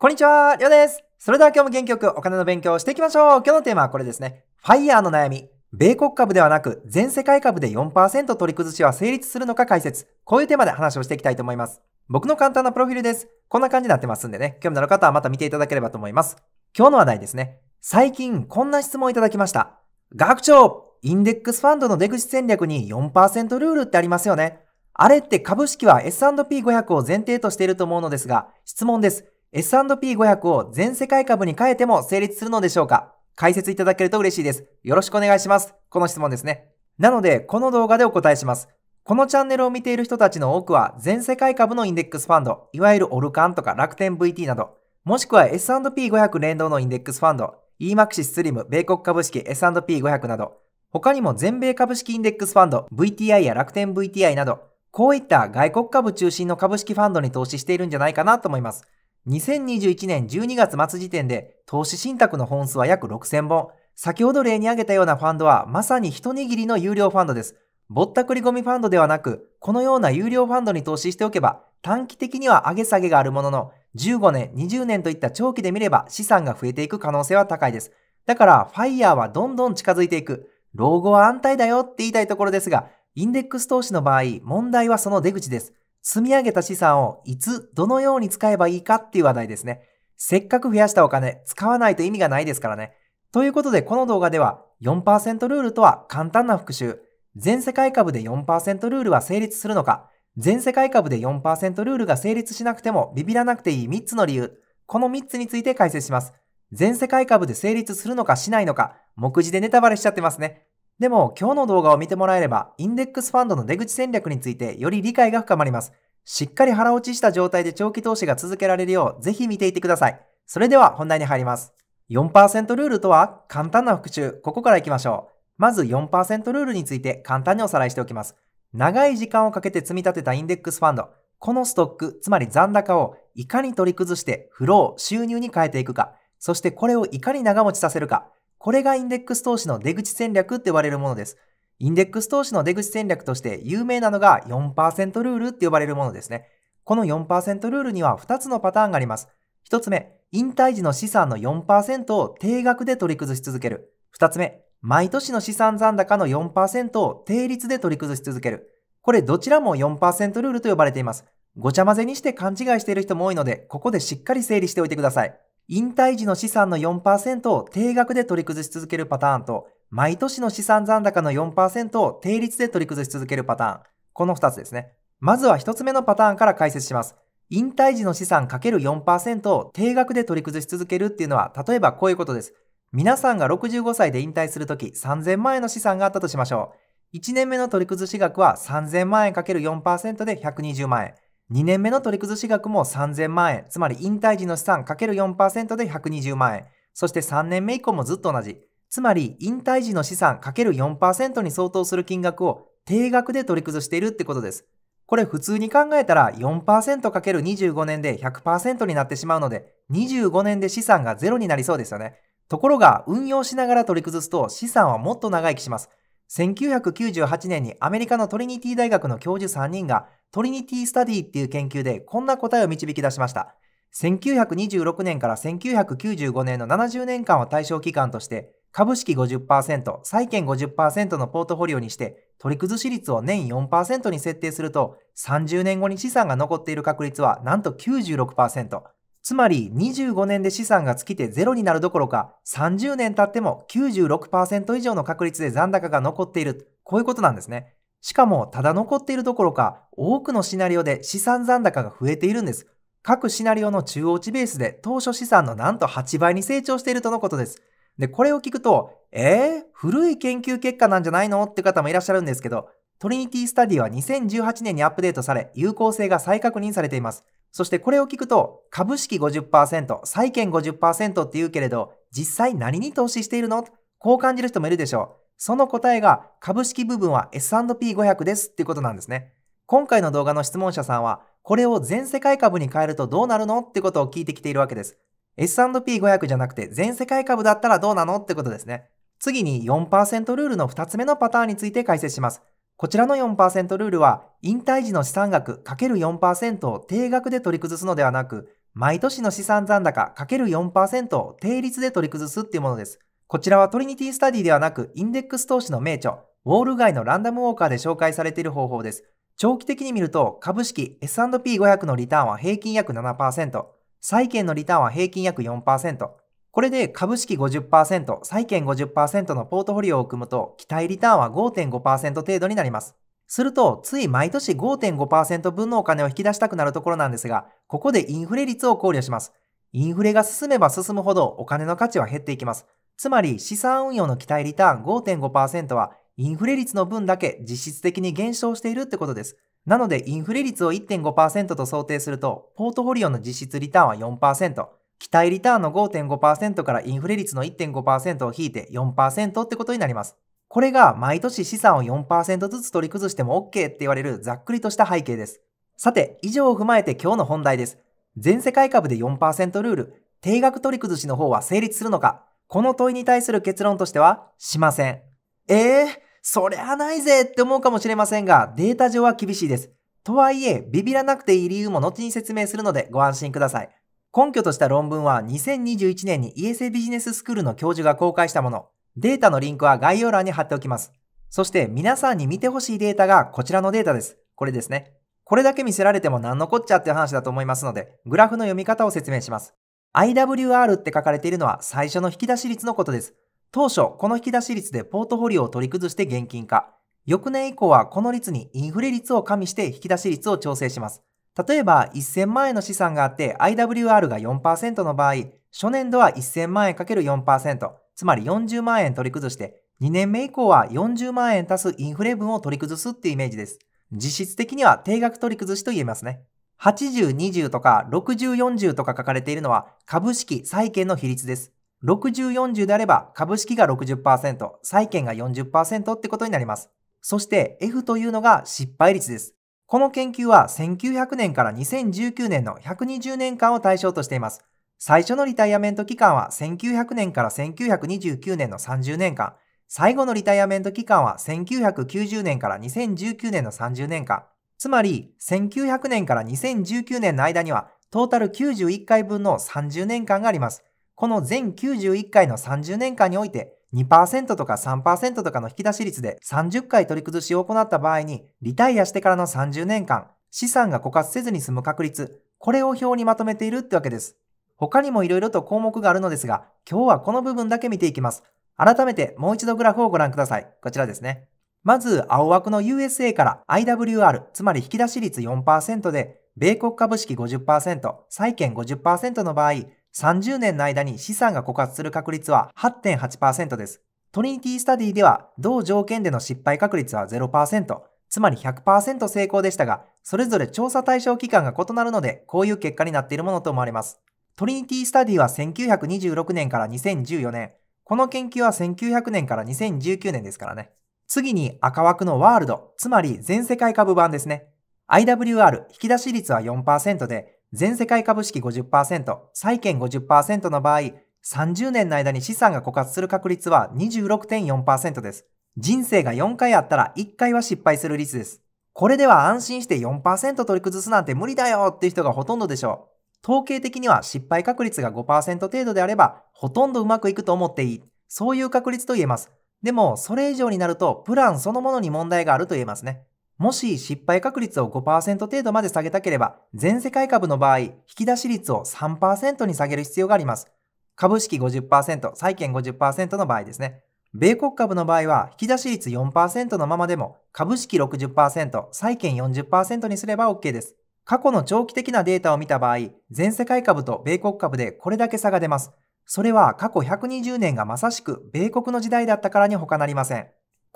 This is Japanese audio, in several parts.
こんにちは、りょうです。それでは今日も元気よくお金の勉強をしていきましょう。今日のテーマはこれですね。ファイヤーの悩み。米国株ではなく、全世界株で4%取り崩しは成立するのか解説。こういうテーマで話をしていきたいと思います。僕の簡単なプロフィールです。こんな感じになってますんでね。興味のある方はまた見ていただければと思います。今日の話題ですね。最近、こんな質問をいただきました。学長、インデックスファンドの出口戦略に4%ルールってありますよね。あれって株式は S&P500 を前提としていると思うのですが、質問です。S&P500 を全世界株に変えても成立するのでしょうか解説いただけると嬉しいです。よろしくお願いします。この質問ですね。なので、この動画でお答えします。このチャンネルを見ている人たちの多くは、全世界株のインデックスファンド、いわゆるオルカンとか楽天 VT など、もしくは S&P500 連動のインデックスファンド、EMAXIS SLIM 米国株式 S&P500 など、他にも全米株式インデックスファンド、VTI や楽天 VTI など、こういった外国株中心の株式ファンドに投資しているんじゃないかなと思います。2021年12月末時点で投資信託の本数は約6000本。先ほど例に挙げたようなファンドはまさに一握りの有料ファンドです。ぼったくり込みファンドではなく、このような有料ファンドに投資しておけば短期的には上げ下げがあるものの、15年、20年といった長期で見れば資産が増えていく可能性は高いです。だから、ファイヤーはどんどん近づいていく。老後は安泰だよって言いたいところですが、インデックス投資の場合、問題はその出口です。積み上げた資産をいつ、どのように使えばいいかっていう話題ですね。せっかく増やしたお金、使わないと意味がないですからね。ということで、この動画では4%ルールとは簡単な復習。全世界株で4%ルールは成立するのか全世界株で4%ルールが成立しなくてもビビらなくていい3つの理由。この3つについて解説します。全世界株で成立するのかしないのか、目次でネタバレしちゃってますね。でも今日の動画を見てもらえれば、インデックスファンドの出口戦略についてより理解が深まります。しっかり腹落ちした状態で長期投資が続けられるよう、ぜひ見ていてください。それでは本題に入ります。4%ルールとは簡単な復習。ここから行きましょう。まず4%ルールについて簡単におさらいしておきます。長い時間をかけて積み立てたインデックスファンド。このストック、つまり残高をいかに取り崩してフロー、収入に変えていくか。そしてこれをいかに長持ちさせるか。これがインデックス投資の出口戦略って呼ばれるものです。インデックス投資の出口戦略として有名なのが4%ルールって呼ばれるものですね。この4%ルールには2つのパターンがあります。1つ目、引退時の資産の4%を定額で取り崩し続ける。2つ目、毎年の資産残高の4%を定率で取り崩し続ける。これどちらも4%ルールと呼ばれています。ごちゃ混ぜにして勘違いしている人も多いので、ここでしっかり整理しておいてください。引退時の資産の4%を定額で取り崩し続けるパターンと、毎年の資産残高の4%を定率で取り崩し続けるパターン。この2つですね。まずは1つ目のパターンから解説します。引退時の資産 ×4% を定額で取り崩し続けるっていうのは、例えばこういうことです。皆さんが65歳で引退するとき3000万円の資産があったとしましょう。1年目の取り崩し額は3000万円 ×4% で120万円。2年目の取り崩し額も3000万円、つまり引退時の資産 ×4% で120万円、そして3年目以降もずっと同じ、つまり引退時の資産 ×4% に相当する金額を定額で取り崩しているってことです。これ普通に考えたら 4%×25 年で100%になってしまうので、25年で資産がゼロになりそうですよね。ところが運用しながら取り崩すと資産はもっと長生きします。1998年にアメリカのトリニティ大学の教授3人がトリニティスタディっていう研究でこんな答えを導き出しました。1926年から1995年の70年間を対象期間として株式50%、債券50%のポートフォリオにして取り崩し率を年4%に設定すると30年後に資産が残っている確率はなんと96%。つまり25年で資産が尽きてゼロになるどころか30年経っても96%以上の確率で残高が残っている。こういうことなんですね。しかもただ残っているどころか多くのシナリオで資産残高が増えているんです。各シナリオの中央値ベースで当初資産のなんと8倍に成長しているとのことです。で、これを聞くと、えー、古い研究結果なんじゃないのって方もいらっしゃるんですけど、トリニティスタディは2018年にアップデートされ、有効性が再確認されています。そしてこれを聞くと、株式50%、債券50%って言うけれど、実際何に投資しているのこう感じる人もいるでしょう。その答えが、株式部分は S&P500 ですっていうことなんですね。今回の動画の質問者さんは、これを全世界株に変えるとどうなるのってことを聞いてきているわけです。S&P500 じゃなくて全世界株だったらどうなのってことですね。次に4%ルールの2つ目のパターンについて解説します。こちらの4%ルールは、引退時の資産額 ×4% を定額で取り崩すのではなく、毎年の資産残高 ×4% を定率で取り崩すっていうものです。こちらはトリニティスタディではなく、インデックス投資の名著、ウォール街のランダムウォーカーで紹介されている方法です。長期的に見ると、株式 S&P500 のリターンは平均約7%、債券のリターンは平均約4%、これで株式50%、債券50%のポートフォリオを組むと、期待リターンは5.5%程度になります。すると、つい毎年5.5%分のお金を引き出したくなるところなんですが、ここでインフレ率を考慮します。インフレが進めば進むほどお金の価値は減っていきます。つまり、資産運用の期待リターン5.5%は、インフレ率の分だけ実質的に減少しているってことです。なので、インフレ率を1.5%と想定すると、ポートフォリオの実質リターンは4%。期待リターンの5.5%からインフレ率の1.5%を引いて4%ってことになります。これが毎年資産を4%ずつ取り崩しても OK って言われるざっくりとした背景です。さて、以上を踏まえて今日の本題です。全世界株で4%ルール、定額取り崩しの方は成立するのかこの問いに対する結論としては、しません。えぇ、ー、そりゃないぜって思うかもしれませんが、データ上は厳しいです。とはいえ、ビビらなくていい理由も後に説明するのでご安心ください。根拠とした論文は2021年に ESA ビジネススクールの教授が公開したもの。データのリンクは概要欄に貼っておきます。そして皆さんに見てほしいデータがこちらのデータです。これですね。これだけ見せられても何のこっちゃって話だと思いますので、グラフの読み方を説明します。IWR って書かれているのは最初の引き出し率のことです。当初、この引き出し率でポートフォリオを取り崩して現金化。翌年以降はこの率にインフレ率を加味して引き出し率を調整します。例えば1000万円の資産があって IWR が4%の場合、初年度は1000万円る4つまり40万円取り崩して、2年目以降は40万円足すインフレ分を取り崩すっていうイメージです。実質的には定額取り崩しと言えますね。80、20とか60、40とか書かれているのは株式、債券の比率です。60、40であれば株式が60%、債券が40%ってことになります。そして F というのが失敗率です。この研究は1900年から2019年の120年間を対象としています。最初のリタイアメント期間は1900年から1929年の30年間、最後のリタイアメント期間は1990年から2019年の30年間。つまり、1900年から2019年の間には、トータル91回分の30年間があります。この全91回の30年間において、2%とか3%とかの引き出し率で30回取り崩しを行った場合に、リタイアしてからの30年間、資産が枯渇せずに済む確率、これを表にまとめているってわけです。他にも色々と項目があるのですが、今日はこの部分だけ見ていきます。改めてもう一度グラフをご覧ください。こちらですね。まず、青枠の USA から IWR、つまり引き出し率4%で、米国株式50%、債券50%の場合、30年の間に資産が枯渇する確率は8.8%です。トリニティスタディでは、同条件での失敗確率は0%、つまり100%成功でしたが、それぞれ調査対象期間が異なるので、こういう結果になっているものと思われます。トリニティスタディは1926年から2014年、この研究は1900年から2019年ですからね。次に赤枠のワールド、つまり全世界株版ですね。IWR、引き出し率は4%で、全世界株式50%、債券50%の場合、30年の間に資産が枯渇する確率は26.4%です。人生が4回あったら1回は失敗する率です。これでは安心して4%取り崩すなんて無理だよって人がほとんどでしょう。統計的には失敗確率が5%程度であれば、ほとんどうまくいくと思っていい。そういう確率と言えます。でも、それ以上になると、プランそのものに問題があると言えますね。もし失敗確率を5%程度まで下げたければ、全世界株の場合、引き出し率を3%に下げる必要があります。株式50%、債券50%の場合ですね。米国株の場合は、引き出し率4%のままでも、株式60%、債券40%にすれば OK です。過去の長期的なデータを見た場合、全世界株と米国株でこれだけ差が出ます。それは過去120年がまさしく米国の時代だったからに他なりません。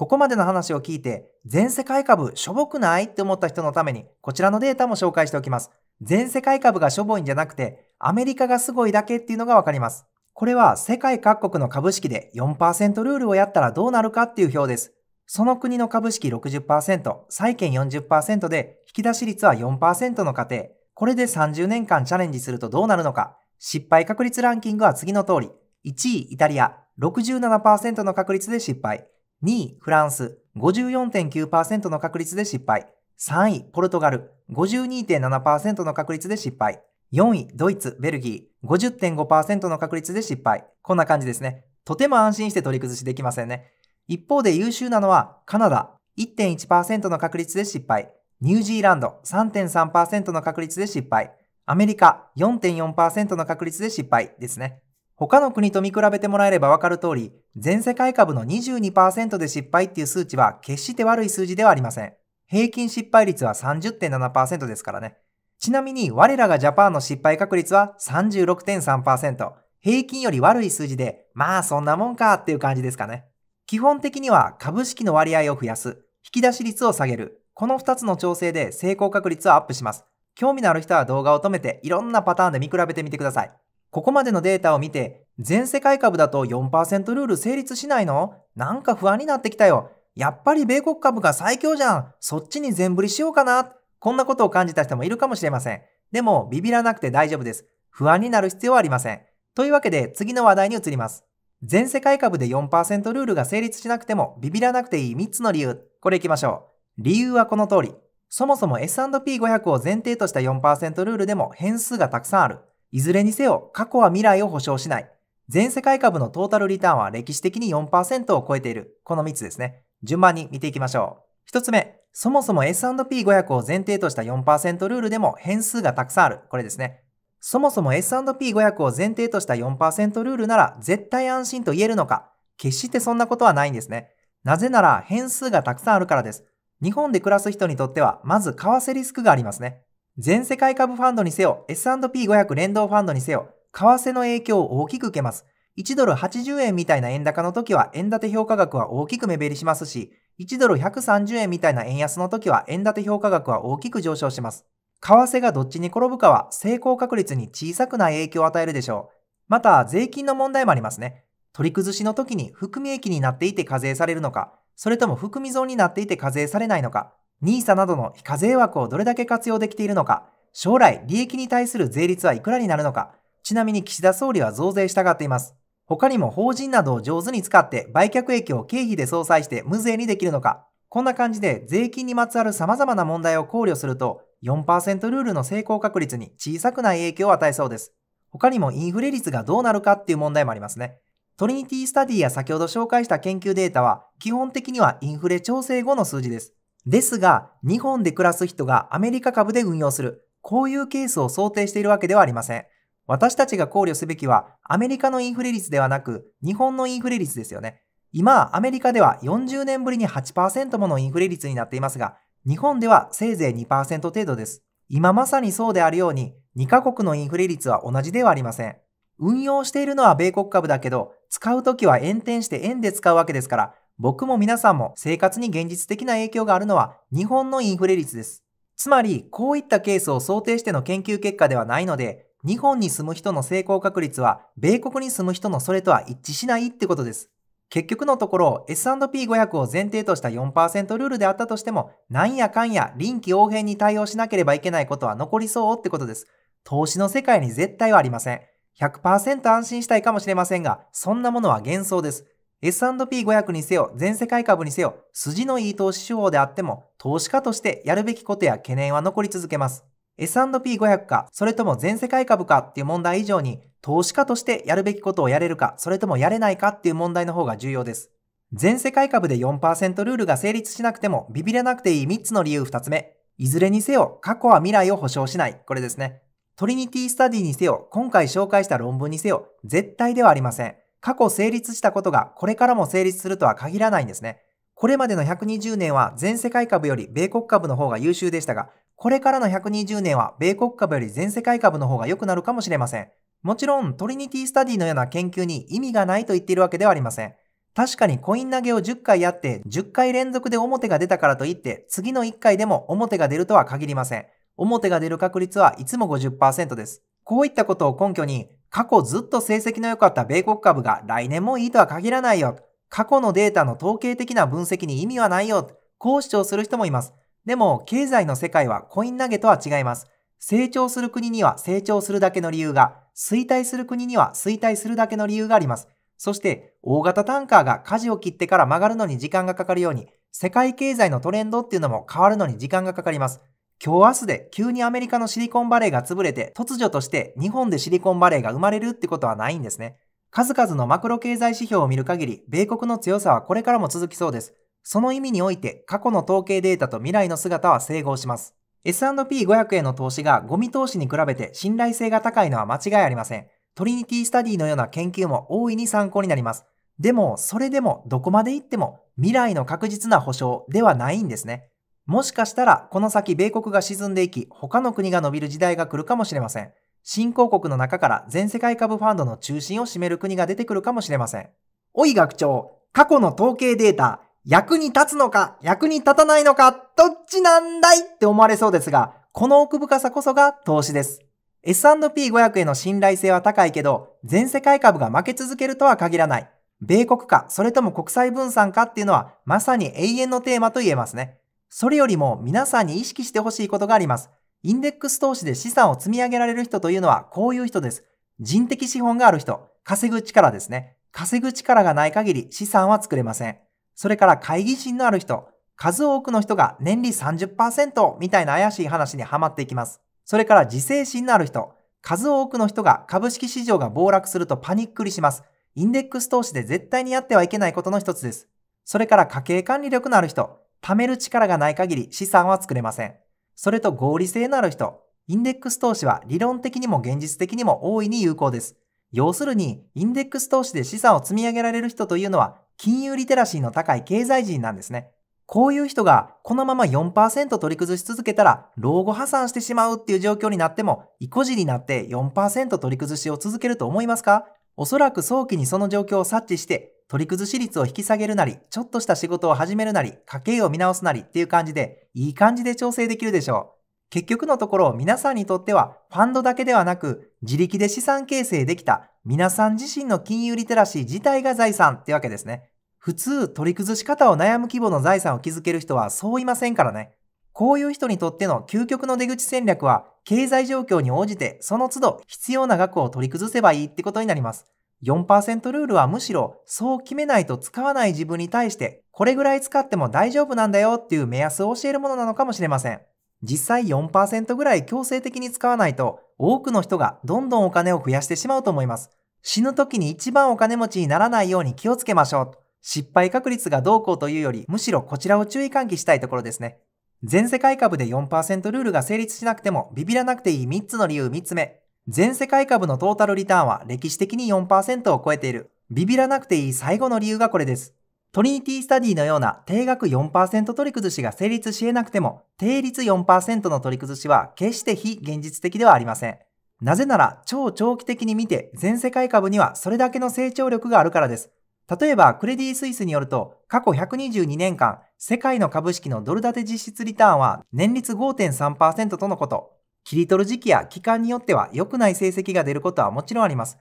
ここまでの話を聞いて、全世界株しょぼくないって思った人のために、こちらのデータも紹介しておきます。全世界株がしょぼいんじゃなくて、アメリカがすごいだけっていうのがわかります。これは世界各国の株式で4%ルールをやったらどうなるかっていう表です。その国の株式60%、債券40%で、引き出し率は4%の過程。これで30年間チャレンジするとどうなるのか。失敗確率ランキングは次の通り。1位イタリア、67%の確率で失敗。2位、フランス、54.9%の確率で失敗。3位、ポルトガル、52.7%の確率で失敗。4位、ドイツ、ベルギー、50.5%の確率で失敗。こんな感じですね。とても安心して取り崩しできませんね。一方で優秀なのは、カナダ、1.1%の確率で失敗。ニュージーランド、3.3%の確率で失敗。アメリカ、4.4%の確率で失敗ですね。他の国と見比べてもらえればわかる通り、全世界株の22%で失敗っていう数値は決して悪い数字ではありません。平均失敗率は30.7%ですからね。ちなみに我らがジャパンの失敗確率は36.3%。平均より悪い数字で、まあそんなもんかっていう感じですかね。基本的には株式の割合を増やす、引き出し率を下げる、この2つの調整で成功確率をアップします。興味のある人は動画を止めていろんなパターンで見比べてみてください。ここまでのデータを見て、全世界株だと4%ルール成立しないのなんか不安になってきたよ。やっぱり米国株が最強じゃん。そっちに全振りしようかな。こんなことを感じた人もいるかもしれません。でも、ビビらなくて大丈夫です。不安になる必要はありません。というわけで、次の話題に移ります。全世界株で4%ルールが成立しなくても、ビビらなくていい3つの理由。これ行きましょう。理由はこの通り。そもそも S&P500 を前提とした4%ルールでも変数がたくさんある。いずれにせよ、過去は未来を保証しない。全世界株のトータルリターンは歴史的に4%を超えている。この3つですね。順番に見ていきましょう。1つ目、そもそも S&P500 を前提とした4%ルールでも変数がたくさんある。これですね。そもそも S&P500 を前提とした4%ルールなら絶対安心と言えるのか決してそんなことはないんですね。なぜなら変数がたくさんあるからです。日本で暮らす人にとっては、まず為替リスクがありますね。全世界株ファンドにせよ、S&P500 連動ファンドにせよ、為替の影響を大きく受けます。1ドル80円みたいな円高の時は円建て評価額は大きく目減りしますし、1ドル130円みたいな円安の時は円建て評価額は大きく上昇します。為替がどっちに転ぶかは成功確率に小さくない影響を与えるでしょう。また、税金の問題もありますね。取り崩しの時に含み益になっていて課税されるのか、それとも含み損になっていて課税されないのか、NISA などの非課税枠をどれだけ活用できているのか、将来利益に対する税率はいくらになるのか、ちなみに岸田総理は増税したがっています。他にも法人などを上手に使って売却益を経費で相殺して無税にできるのか、こんな感じで税金にまつわる様々な問題を考慮すると、4%ルールの成功確率に小さくない影響を与えそうです。他にもインフレ率がどうなるかっていう問題もありますね。トリニティスタディや先ほど紹介した研究データは、基本的にはインフレ調整後の数字です。ですが、日本で暮らす人がアメリカ株で運用する、こういうケースを想定しているわけではありません。私たちが考慮すべきは、アメリカのインフレ率ではなく、日本のインフレ率ですよね。今、アメリカでは40年ぶりに8%ものインフレ率になっていますが、日本ではせいぜい2%程度です。今まさにそうであるように、2カ国のインフレ率は同じではありません。運用しているのは米国株だけど、使うときは円転して円で使うわけですから、僕も皆さんも生活に現実的な影響があるのは日本のインフレ率です。つまり、こういったケースを想定しての研究結果ではないので、日本に住む人の成功確率は、米国に住む人のそれとは一致しないってことです。結局のところ、S&P500 を前提とした4%ルールであったとしても、なんやかんや臨機応変に対応しなければいけないことは残りそうってことです。投資の世界に絶対はありません。100%安心したいかもしれませんが、そんなものは幻想です。S&P500 にせよ、全世界株にせよ、筋のいい投資手法であっても、投資家としてやるべきことや懸念は残り続けます。S&P500 か、それとも全世界株かっていう問題以上に、投資家としてやるべきことをやれるか、それともやれないかっていう問題の方が重要です。全世界株で4%ルールが成立しなくても、ビビれなくていい3つの理由2つ目。いずれにせよ、過去は未来を保証しない。これですね。トリニティスタディにせよ、今回紹介した論文にせよ、絶対ではありません。過去成立したことがこれからも成立するとは限らないんですね。これまでの120年は全世界株より米国株の方が優秀でしたが、これからの120年は米国株より全世界株の方が良くなるかもしれません。もちろん、トリニティスタディのような研究に意味がないと言っているわけではありません。確かにコイン投げを10回やって、10回連続で表が出たからといって、次の1回でも表が出るとは限りません。表が出る確率はいつも50%です。こういったことを根拠に、過去ずっと成績の良かった米国株が来年もいいとは限らないよ。過去のデータの統計的な分析に意味はないよ。こう主張する人もいます。でも、経済の世界はコイン投げとは違います。成長する国には成長するだけの理由が、衰退する国には衰退するだけの理由があります。そして、大型タンカーが舵を切ってから曲がるのに時間がかかるように、世界経済のトレンドっていうのも変わるのに時間がかかります。今日明日で急にアメリカのシリコンバレーが潰れて突如として日本でシリコンバレーが生まれるってことはないんですね。数々のマクロ経済指標を見る限り、米国の強さはこれからも続きそうです。その意味において過去の統計データと未来の姿は整合します。S&P500 への投資がゴミ投資に比べて信頼性が高いのは間違いありません。トリニティスタディのような研究も大いに参考になります。でも、それでもどこまで行っても未来の確実な保証ではないんですね。もしかしたら、この先米国が沈んでいき、他の国が伸びる時代が来るかもしれません。新興国の中から全世界株ファンドの中心を占める国が出てくるかもしれません。おい学長、過去の統計データ、役に立つのか、役に立たないのか、どっちなんだいって思われそうですが、この奥深さこそが投資です。S&P500 への信頼性は高いけど、全世界株が負け続けるとは限らない。米国か、それとも国際分散かっていうのは、まさに永遠のテーマと言えますね。それよりも皆さんに意識してほしいことがあります。インデックス投資で資産を積み上げられる人というのはこういう人です。人的資本がある人、稼ぐ力ですね。稼ぐ力がない限り資産は作れません。それから会議心のある人、数多くの人が年利30%みたいな怪しい話にはまっていきます。それから自制心のある人、数多くの人が株式市場が暴落するとパニックリします。インデックス投資で絶対にやってはいけないことの一つです。それから家計管理力のある人、貯める力がない限り資産は作れません。それと合理性のある人、インデックス投資は理論的にも現実的にも大いに有効です。要するに、インデックス投資で資産を積み上げられる人というのは、金融リテラシーの高い経済人なんですね。こういう人がこのまま4%取り崩し続けたら老後破産してしまうっていう状況になっても、意固地になって4%取り崩しを続けると思いますかおそらく早期にその状況を察知して取り崩し率を引き下げるなり、ちょっとした仕事を始めるなり、家計を見直すなりっていう感じで、いい感じで調整できるでしょう。結局のところ皆さんにとってはファンドだけではなく自力で資産形成できた皆さん自身の金融リテラシー自体が財産ってわけですね。普通取り崩し方を悩む規模の財産を築ける人はそういませんからね。こういう人にとっての究極の出口戦略は経済状況に応じてその都度必要な額を取り崩せばいいってことになります。4%ルールはむしろそう決めないと使わない自分に対してこれぐらい使っても大丈夫なんだよっていう目安を教えるものなのかもしれません。実際4%ぐらい強制的に使わないと多くの人がどんどんお金を増やしてしまうと思います。死ぬ時に一番お金持ちにならないように気をつけましょう。失敗確率がどうこうというよりむしろこちらを注意喚起したいところですね。全世界株で4%ルールが成立しなくてもビビらなくていい3つの理由3つ目。全世界株のトータルリターンは歴史的に4%を超えている。ビビらなくていい最後の理由がこれです。トリニティスタディのような定額4%取り崩しが成立し得なくても、定率4%の取り崩しは決して非現実的ではありません。なぜなら超長期的に見て全世界株にはそれだけの成長力があるからです。例えばクレディ・スイスによると過去122年間世界の株式のドル建て実質リターンは年率5.3%とのこと。切り取る時期や期間によっては良くない成績が出ることはもちろんあります。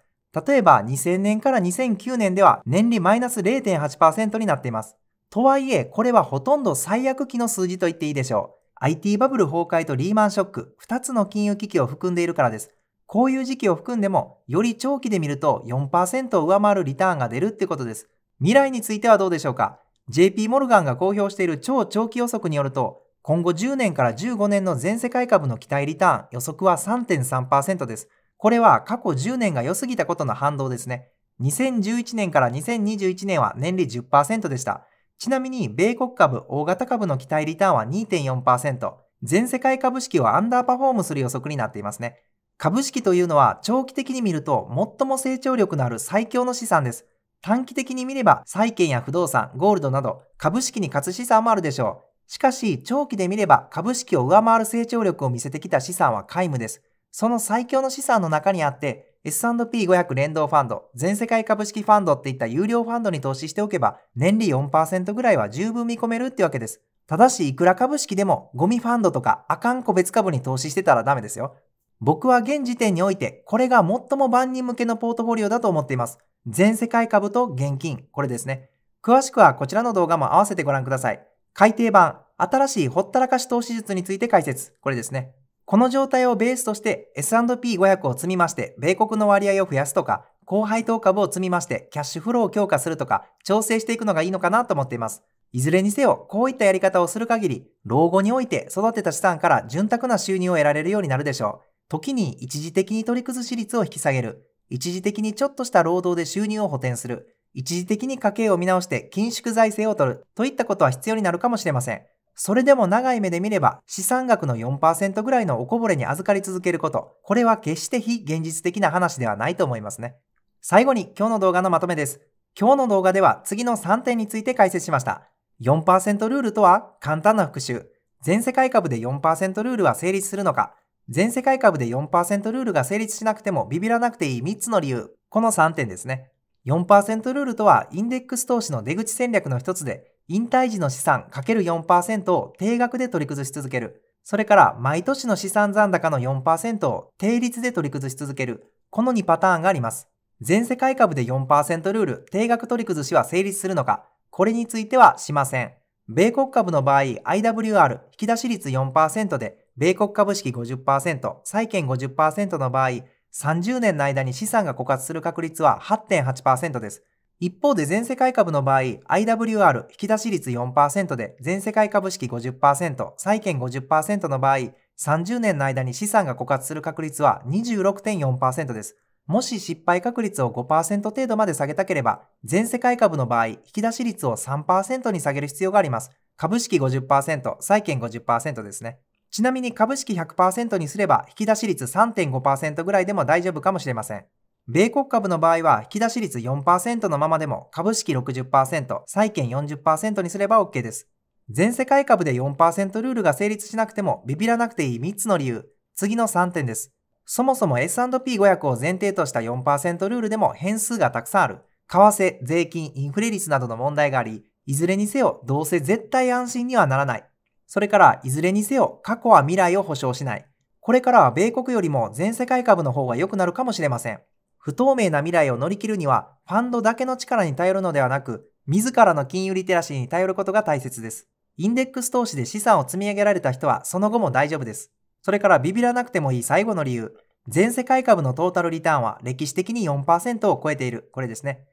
例えば2000年から2009年では年利マイナス0.8%になっています。とはいえ、これはほとんど最悪期の数字と言っていいでしょう。IT バブル崩壊とリーマンショック、2つの金融危機を含んでいるからです。こういう時期を含んでも、より長期で見ると4%を上回るリターンが出るってことです。未来についてはどうでしょうか ?JP モルガンが公表している超長期予測によると、今後10年から15年の全世界株の期待リターン予測は3.3%です。これは過去10年が良すぎたことの反動ですね。2011年から2021年は年利10%でした。ちなみに米国株、大型株の期待リターンは2.4%。全世界株式をアンダーパフォームする予測になっていますね。株式というのは長期的に見ると最も成長力のある最強の資産です。短期的に見れば債券や不動産、ゴールドなど株式に勝つ資産もあるでしょう。しかし、長期で見れば株式を上回る成長力を見せてきた資産は皆無です。その最強の資産の中にあって、S&P500 連動ファンド、全世界株式ファンドっていった有料ファンドに投資しておけば、年利4%ぐらいは十分見込めるってわけです。ただし、いくら株式でも、ゴミファンドとか、あかん個別株に投資してたらダメですよ。僕は現時点において、これが最も万人向けのポートフォリオだと思っています。全世界株と現金、これですね。詳しくはこちらの動画も合わせてご覧ください。改訂版、新しいほったらかし投資術について解説。これですね。この状態をベースとして S&P500 を積みまして、米国の割合を増やすとか、高配当株を積みまして、キャッシュフローを強化するとか、調整していくのがいいのかなと思っています。いずれにせよ、こういったやり方をする限り、老後において育てた資産から潤沢な収入を得られるようになるでしょう。時に一時的に取り崩し率を引き下げる。一時的にちょっとした労働で収入を補填する。一時的に家計を見直して緊縮財政を取るといったことは必要になるかもしれません。それでも長い目で見れば資産額の4%ぐらいのおこぼれに預かり続けること、これは決して非現実的な話ではないと思いますね。最後に今日の動画のまとめです。今日の動画では次の3点について解説しました。4%ルールとは簡単な復習。全世界株で4%ルールは成立するのか全世界株で4%ルールが成立しなくてもビビらなくていい3つの理由。この3点ですね。4%ルールとはインデックス投資の出口戦略の一つで、引退時の資産 ×4% を定額で取り崩し続ける。それから毎年の資産残高の4%を定率で取り崩し続ける。この2パターンがあります。全世界株で4%ルール、定額取り崩しは成立するのかこれについてはしません。米国株の場合、IWR、引き出し率4%で、米国株式50%、債券50%の場合、30年の間に資産が枯渇する確率は8.8%です。一方で全世界株の場合、IWR 引き出し率4%で、全世界株式50%、債券50%の場合、30年の間に資産が枯渇する確率は26.4%です。もし失敗確率を5%程度まで下げたければ、全世界株の場合、引き出し率を3%に下げる必要があります。株式50%、債券50%ですね。ちなみに株式100%にすれば引き出し率3.5%ぐらいでも大丈夫かもしれません。米国株の場合は引き出し率4%のままでも株式60%、債券40%にすれば OK です。全世界株で4%ルールが成立しなくてもビビらなくていい3つの理由。次の3点です。そもそも S&P500 を前提とした4%ルールでも変数がたくさんある。為替、税金、インフレ率などの問題があり、いずれにせよどうせ絶対安心にはならない。それから、いずれにせよ、過去は未来を保証しない。これからは米国よりも全世界株の方が良くなるかもしれません。不透明な未来を乗り切るには、ファンドだけの力に頼るのではなく、自らの金融リテラシーに頼ることが大切です。インデックス投資で資産を積み上げられた人は、その後も大丈夫です。それからビビらなくてもいい最後の理由。全世界株のトータルリターンは歴史的に4%を超えている。これですね。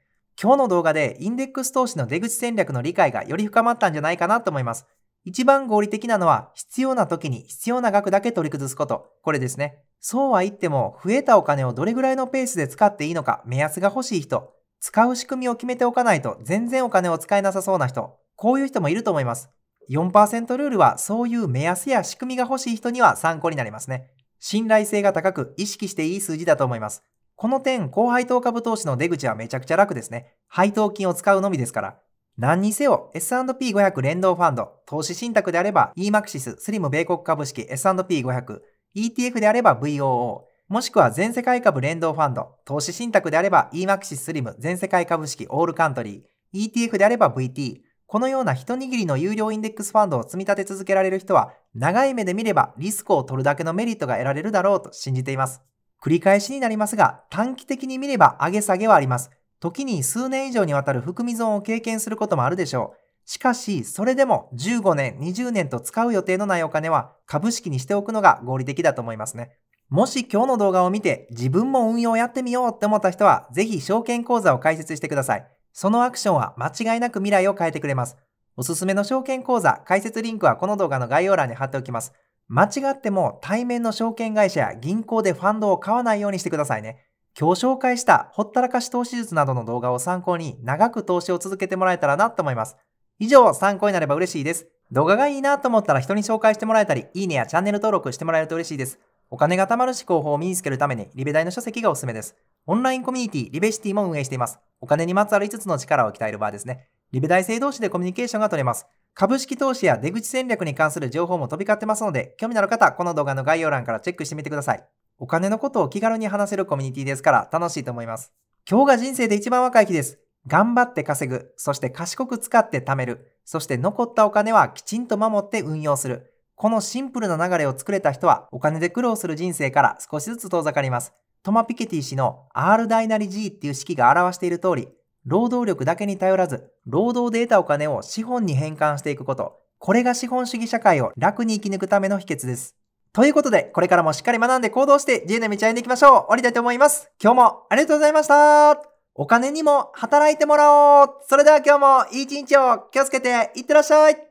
今日の動画でインデックス投資の出口戦略の理解がより深まったんじゃないかなと思います。一番合理的なのは必要な時に必要な額だけ取り崩すこと。これですね。そうは言っても、増えたお金をどれぐらいのペースで使っていいのか目安が欲しい人。使う仕組みを決めておかないと全然お金を使えなさそうな人。こういう人もいると思います。4%ルールはそういう目安や仕組みが欲しい人には参考になりますね。信頼性が高く意識していい数字だと思います。この点、高配当株投資の出口はめちゃくちゃ楽ですね。配当金を使うのみですから。何にせよ S&P500 連動ファンド、投資信託であれば EMAXIS スリム米国株式 S&P500、ETF であれば VOO、もしくは全世界株連動ファンド、投資信託であれば EMAXIS スリム全世界株式オールカントリー、ETF であれば VT、このような一握りの有料インデックスファンドを積み立て続けられる人は、長い目で見ればリスクを取るだけのメリットが得られるだろうと信じています。繰り返しになりますが、短期的に見れば上げ下げはあります。時に数年以上にわたる含み損を経験することもあるでしょう。しかし、それでも15年、20年と使う予定のないお金は株式にしておくのが合理的だと思いますね。もし今日の動画を見て自分も運用やってみようって思った人は、ぜひ証券口座を開設してください。そのアクションは間違いなく未来を変えてくれます。おすすめの証券口座、開設リンクはこの動画の概要欄に貼っておきます。間違っても対面の証券会社や銀行でファンドを買わないようにしてくださいね。今日紹介したほったらかし投資術などの動画を参考に長く投資を続けてもらえたらなと思います。以上、参考になれば嬉しいです。動画がいいなと思ったら人に紹介してもらえたり、いいねやチャンネル登録してもらえると嬉しいです。お金が貯まる思考法を身につけるためにリベ大の書籍がおすすめです。オンラインコミュニティ、リベシティも運営しています。お金にまつわる5つの力を鍛える場ですね。リベ大生同士でコミュニケーションが取れます。株式投資や出口戦略に関する情報も飛び交ってますので、興味のある方、この動画の概要欄からチェックしてみてください。お金のことを気軽に話せるコミュニティですから楽しいと思います。今日が人生で一番若い日です。頑張って稼ぐ、そして賢く使って貯める、そして残ったお金はきちんと守って運用する。このシンプルな流れを作れた人はお金で苦労する人生から少しずつ遠ざかります。トマ・ピケティ氏の R 大なり G っていう式が表している通り、労働力だけに頼らず、労働で得たお金を資本に変換していくこと、これが資本主義社会を楽に生き抜くための秘訣です。ということで、これからもしっかり学んで行動して自由な道歩んでいきましょう。降りたいと思います。今日もありがとうございました。お金にも働いてもらおう。それでは今日もいい一日を気をつけていってらっしゃい。